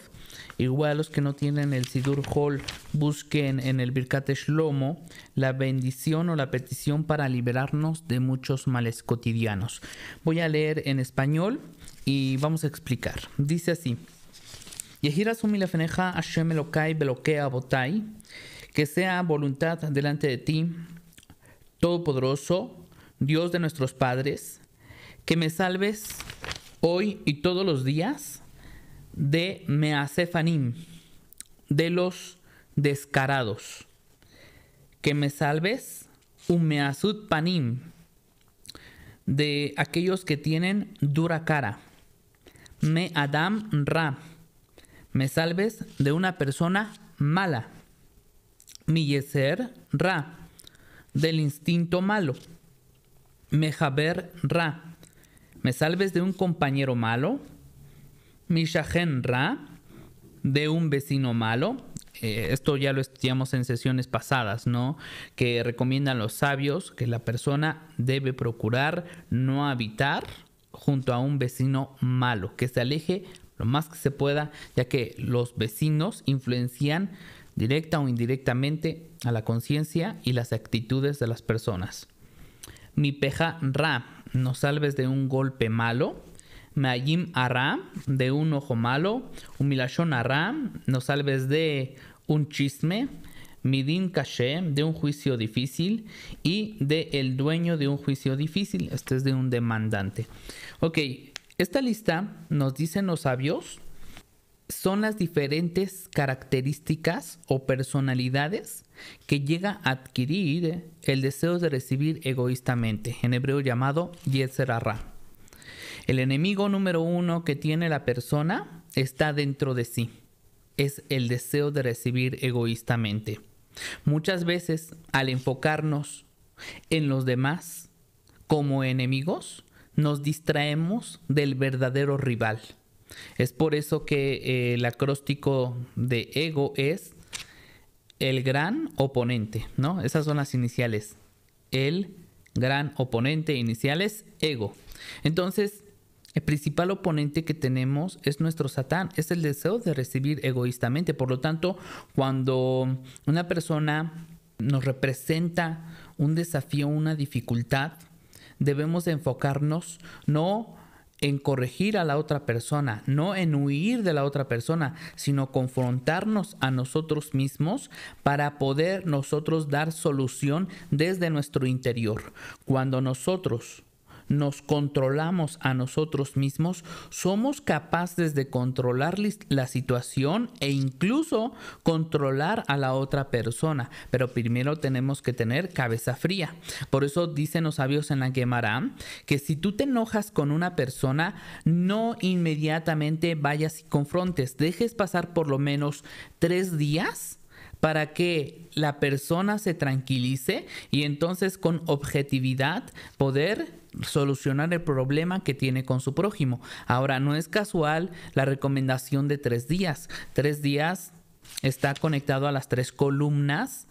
Igual los que no tienen el Sidur Hall, busquen en el Birkat Lomo la bendición o la petición para liberarnos de muchos males cotidianos. Voy a leer en español y vamos a explicar. Dice así: que sea voluntad delante de ti, Todopoderoso, Dios de nuestros padres, que me salves hoy y todos los días de Measefanim, de los descarados. Que me salves, un Measut Panim, de aquellos que tienen dura cara. Me Adam Ra, me salves de una persona mala. Mi Yeser Ra, del instinto malo. Me Jaber Ra, me salves de un compañero malo Mishahen Ra, de un vecino malo. Eh, esto ya lo estudiamos en sesiones pasadas, ¿no? Que recomiendan los sabios que la persona debe procurar no habitar junto a un vecino malo, que se aleje lo más que se pueda, ya que los vecinos influencian directa o indirectamente a la conciencia y las actitudes de las personas. Mi peja Ra, nos salves de un golpe malo. Meayim Aram, de un ojo malo, Humilashon Aram, nos salves de un chisme, Midin Kashem, de un juicio difícil, y de el dueño de un juicio difícil, este es de un demandante. Ok, esta lista nos dicen los sabios, son las diferentes características o personalidades que llega a adquirir el deseo de recibir egoístamente, en hebreo llamado Yetzer Aram. El enemigo número uno que tiene la persona está dentro de sí. Es el deseo de recibir egoístamente. Muchas veces al enfocarnos en los demás como enemigos, nos distraemos del verdadero rival. Es por eso que eh, el acróstico de ego es el gran oponente, ¿no? Esas son las iniciales. El gran oponente iniciales, ego. Entonces, el principal oponente que tenemos es nuestro Satán, es el deseo de recibir egoístamente. Por lo tanto, cuando una persona nos representa un desafío, una dificultad, debemos enfocarnos no en corregir a la otra persona, no en huir de la otra persona, sino confrontarnos a nosotros mismos para poder nosotros dar solución desde nuestro interior. Cuando nosotros nos controlamos a nosotros mismos, somos capaces de controlar la situación e incluso controlar a la otra persona. Pero primero tenemos que tener cabeza fría. Por eso dicen los sabios en la Gemara que si tú te enojas con una persona, no inmediatamente vayas y confrontes. Dejes pasar por lo menos tres días para que la persona se tranquilice y entonces con objetividad poder solucionar el problema que tiene con su prójimo. Ahora, no es casual la recomendación de tres días. Tres días está conectado a las tres columnas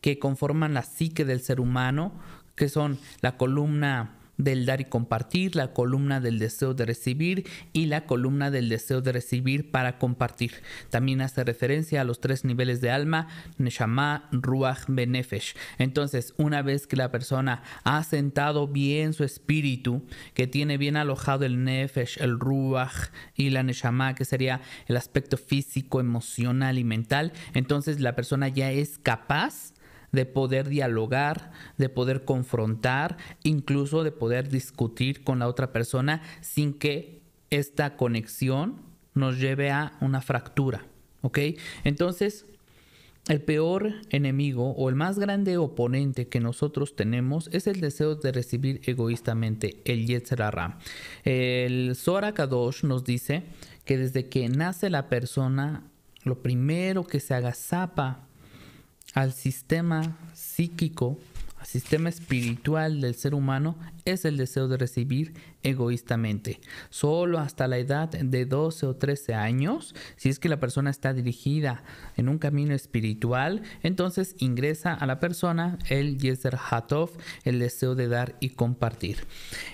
que conforman la psique del ser humano, que son la columna del dar y compartir, la columna del deseo de recibir y la columna del deseo de recibir para compartir. También hace referencia a los tres niveles de alma, Neshama, Ruach, Benefesh. Entonces, una vez que la persona ha sentado bien su espíritu, que tiene bien alojado el Nefesh, el Ruach y la Neshama, que sería el aspecto físico, emocional y mental, entonces la persona ya es capaz de poder dialogar, de poder confrontar, incluso de poder discutir con la otra persona sin que esta conexión nos lleve a una fractura. ¿Ok? Entonces, el peor enemigo o el más grande oponente que nosotros tenemos es el deseo de recibir egoístamente, el Yetzer Ram. El Zohar Kadosh nos dice que desde que nace la persona, lo primero que se agazapa al sistema psíquico, al sistema espiritual del ser humano, es el deseo de recibir egoístamente. Solo hasta la edad de 12 o 13 años, si es que la persona está dirigida en un camino espiritual, entonces ingresa a la persona el Yeser Hatov, el deseo de dar y compartir.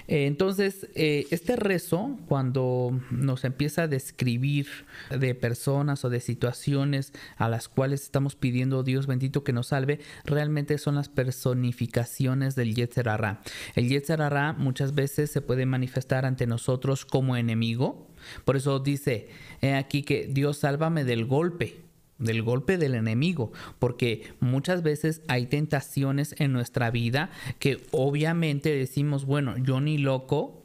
Eh, entonces, eh, este rezo, cuando nos empieza a describir de personas o de situaciones a las cuales estamos pidiendo Dios bendito que nos salve, realmente son las personificaciones del arra. El arra muchas veces se puede manifestar manifestar ante nosotros como enemigo. Por eso dice aquí que Dios sálvame del golpe, del golpe del enemigo, porque muchas veces hay tentaciones en nuestra vida que obviamente decimos, bueno, yo ni loco,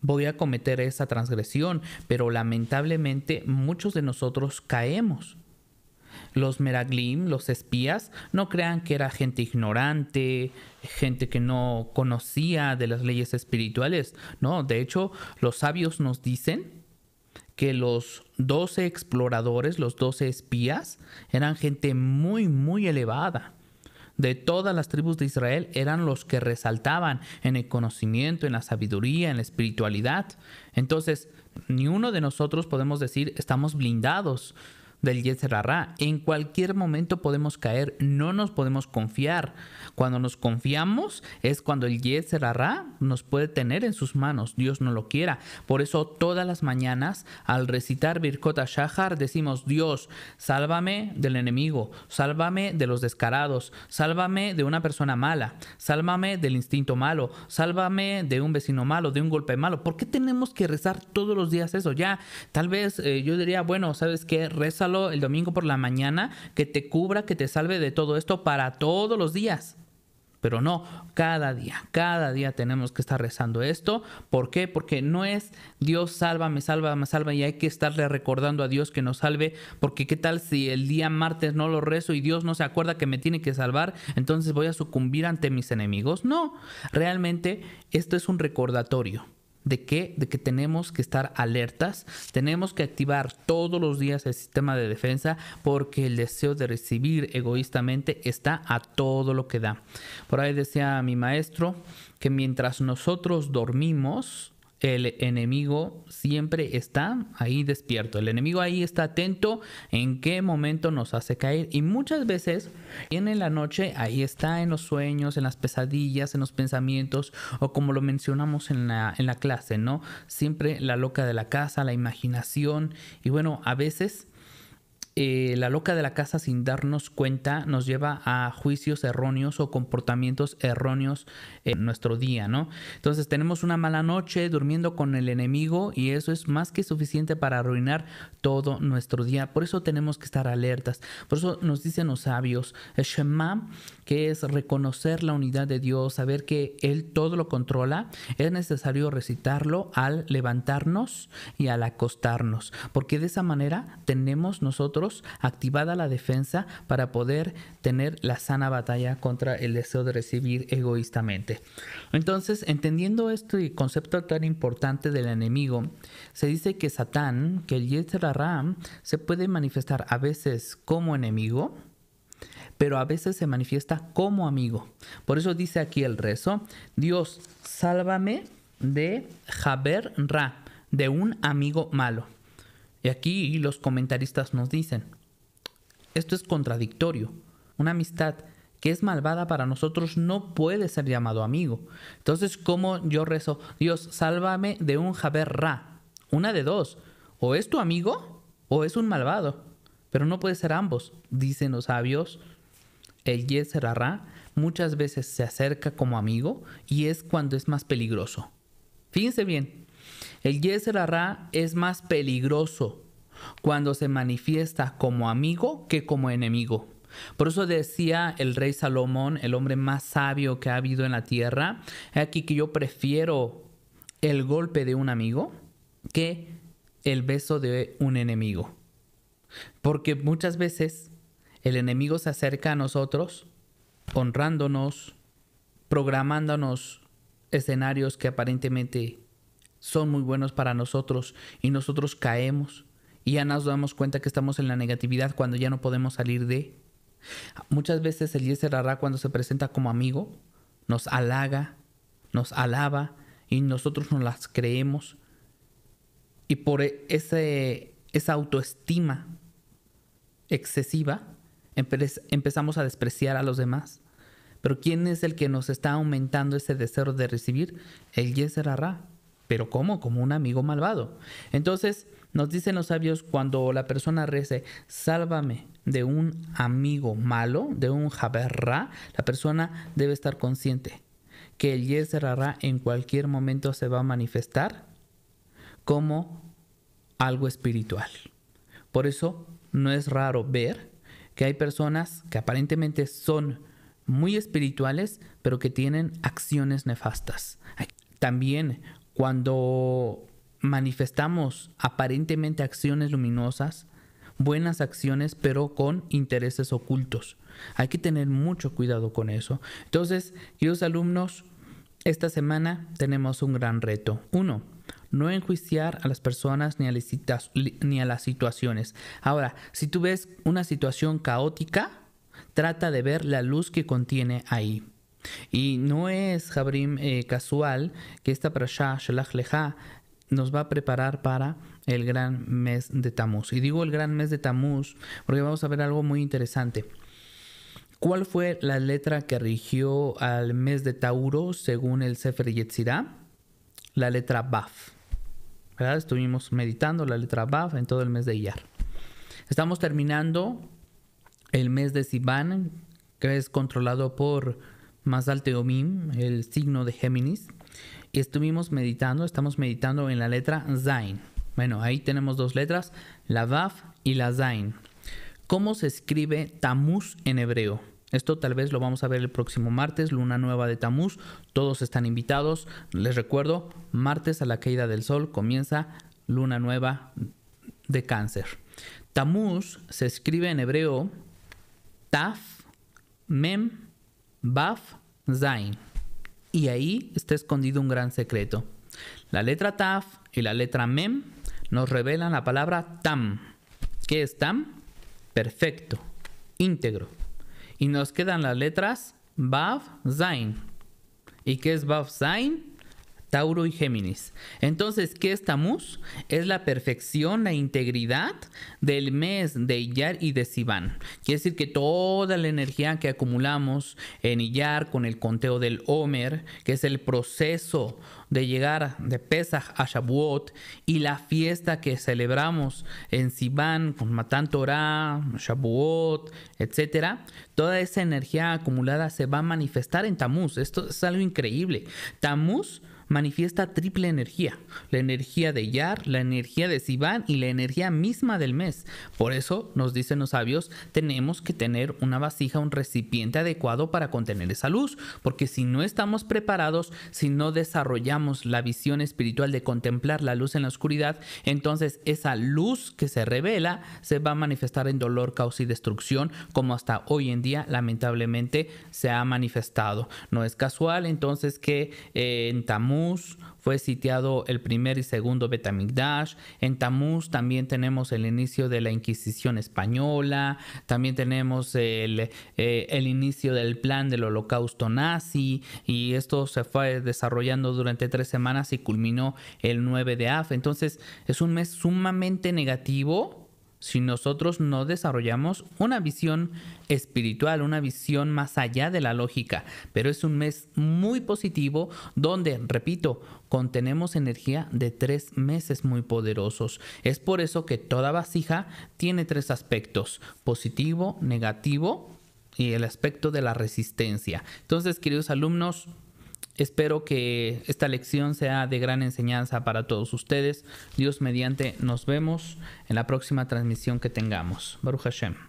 voy a cometer esa transgresión, pero lamentablemente muchos de nosotros caemos. Los Meraglim, los espías, no crean que era gente ignorante, gente que no conocía de las leyes espirituales. No, de hecho, los sabios nos dicen que los doce exploradores, los doce espías, eran gente muy, muy elevada. De todas las tribus de Israel eran los que resaltaban en el conocimiento, en la sabiduría, en la espiritualidad. Entonces, ni uno de nosotros podemos decir estamos blindados del Yetzer En cualquier momento podemos caer, no nos podemos confiar. Cuando nos confiamos es cuando el Yetzer nos puede tener en sus manos, Dios no lo quiera. Por eso todas las mañanas al recitar Birkota Shahar decimos, Dios, sálvame del enemigo, sálvame de los descarados, sálvame de una persona mala, sálvame del instinto malo, sálvame de un vecino malo, de un golpe malo. ¿Por qué tenemos que rezar todos los días eso? Ya, tal vez eh, yo diría, bueno, ¿sabes qué? Reza el domingo por la mañana, que te cubra, que te salve de todo esto para todos los días. Pero no, cada día, cada día tenemos que estar rezando esto. ¿Por qué? Porque no es Dios salva, me salva, me salva y hay que estarle recordando a Dios que nos salve. Porque qué tal si el día martes no lo rezo y Dios no se acuerda que me tiene que salvar, entonces voy a sucumbir ante mis enemigos. No, realmente esto es un recordatorio ¿De qué? De que tenemos que estar alertas, tenemos que activar todos los días el sistema de defensa porque el deseo de recibir egoístamente está a todo lo que da. Por ahí decía mi maestro que mientras nosotros dormimos, el enemigo siempre está ahí despierto, el enemigo ahí está atento en qué momento nos hace caer y muchas veces viene en la noche, ahí está en los sueños, en las pesadillas, en los pensamientos o como lo mencionamos en la, en la clase, ¿no? Siempre la loca de la casa, la imaginación y bueno, a veces eh, la loca de la casa sin darnos cuenta nos lleva a juicios erróneos o comportamientos erróneos en nuestro día, ¿no? Entonces tenemos una mala noche durmiendo con el enemigo y eso es más que suficiente para arruinar todo nuestro día. Por eso tenemos que estar alertas. Por eso nos dicen los sabios, el Shema, que es reconocer la unidad de Dios, saber que Él todo lo controla, es necesario recitarlo al levantarnos y al acostarnos, porque de esa manera tenemos nosotros activada la defensa para poder tener la sana batalla contra el deseo de recibir egoístamente. Entonces, entendiendo este concepto tan importante del enemigo, se dice que Satán, que el ra se puede manifestar a veces como enemigo, pero a veces se manifiesta como amigo. Por eso dice aquí el rezo, Dios, sálvame de Jaber Ra, de un amigo malo. Y aquí los comentaristas nos dicen, esto es contradictorio. Una amistad que es malvada para nosotros no puede ser llamado amigo. Entonces, ¿cómo yo rezo? Dios, sálvame de un Jaber Ra. Una de dos. O es tu amigo o es un malvado. Pero no puede ser ambos, dicen los sabios. El Yeser Ra muchas veces se acerca como amigo y es cuando es más peligroso. Fíjense bien, el Yeser es más peligroso cuando se manifiesta como amigo que como enemigo. Por eso decía el rey Salomón, el hombre más sabio que ha habido en la tierra, aquí que yo prefiero el golpe de un amigo que el beso de un enemigo. Porque muchas veces el enemigo se acerca a nosotros honrándonos, programándonos escenarios que aparentemente son muy buenos para nosotros y nosotros caemos y ya nos damos cuenta que estamos en la negatividad cuando ya no podemos salir de. Muchas veces el Yeser cuando se presenta como amigo nos halaga, nos alaba y nosotros nos las creemos y por e-, ese, esa autoestima excesiva empezamos a despreciar a los demás. Pero ¿quién es el que nos está aumentando ese deseo de recibir? El Yeser pero ¿cómo? Como un amigo malvado. Entonces, nos dicen los sabios, cuando la persona rece, sálvame de un amigo malo, de un jaberra, la persona debe estar consciente que el Yeser en cualquier momento se va a manifestar como algo espiritual. Por eso no es raro ver que hay personas que aparentemente son muy espirituales, pero que tienen acciones nefastas. También cuando manifestamos aparentemente acciones luminosas, buenas acciones, pero con intereses ocultos. Hay que tener mucho cuidado con eso. Entonces, queridos alumnos, esta semana tenemos un gran reto. Uno, no enjuiciar a las personas ni a, las, ni a las situaciones. Ahora, si tú ves una situación caótica, trata de ver la luz que contiene ahí. Y no es, Jabrim, eh, casual que esta Prasha, Shalach Leja, nos va a preparar para el gran mes de Tamuz. Y digo el gran mes de Tamuz porque vamos a ver algo muy interesante. ¿Cuál fue la letra que rigió al mes de Tauro según el Sefer Yetzirah? La letra Baf. ¿Verdad? Estuvimos meditando la letra Baf en todo el mes de Iyar. Estamos terminando el mes de Sivan, que es controlado por más de Teomim, el signo de Géminis, y estuvimos meditando, estamos meditando en la letra Zain. Bueno, ahí tenemos dos letras, la Vav y la Zain. ¿Cómo se escribe Tamuz en hebreo? Esto tal vez lo vamos a ver el próximo martes, luna nueva de Tamuz. Todos están invitados. Les recuerdo, martes a la caída del sol comienza luna nueva de cáncer. Tamuz se escribe en hebreo Taf Mem Baf Zain. Y ahí está escondido un gran secreto. La letra Taf y la letra Mem nos revelan la palabra Tam. ¿Qué es Tam? Perfecto, íntegro. Y nos quedan las letras Baf Zain. ¿Y qué es Baf Zain? Tauro y Géminis. Entonces, ¿qué es Tamuz? Es la perfección, la integridad del mes de Iyar y de Sivan. Quiere decir que toda la energía que acumulamos en Iyar con el conteo del Omer, que es el proceso de llegar de Pesach a Shavuot y la fiesta que celebramos en Sivan con Matán Torah, Shavuot, etcétera, toda esa energía acumulada se va a manifestar en Tamuz. Esto es algo increíble. Tamuz manifiesta triple energía, la energía de Yar, la energía de Sivan y la energía misma del mes. Por eso, nos dicen los sabios, tenemos que tener una vasija, un recipiente adecuado para contener esa luz, porque si no estamos preparados, si no desarrollamos la visión espiritual de contemplar la luz en la oscuridad, entonces esa luz que se revela se va a manifestar en dolor, caos y destrucción, como hasta hoy en día lamentablemente se ha manifestado. No es casual entonces que eh, en Tamú fue sitiado el primer y segundo Betamigdash. En Tamuz también tenemos el inicio de la Inquisición española. También tenemos el, eh, el inicio del plan del holocausto nazi. Y esto se fue desarrollando durante tres semanas y culminó el 9 de AF. Entonces es un mes sumamente negativo si nosotros no desarrollamos una visión espiritual, una visión más allá de la lógica. Pero es un mes muy positivo donde, repito, contenemos energía de tres meses muy poderosos. Es por eso que toda vasija tiene tres aspectos, positivo, negativo y el aspecto de la resistencia. Entonces, queridos alumnos, Espero que esta lección sea de gran enseñanza para todos ustedes. Dios mediante, nos vemos en la próxima transmisión que tengamos. Baruch Hashem.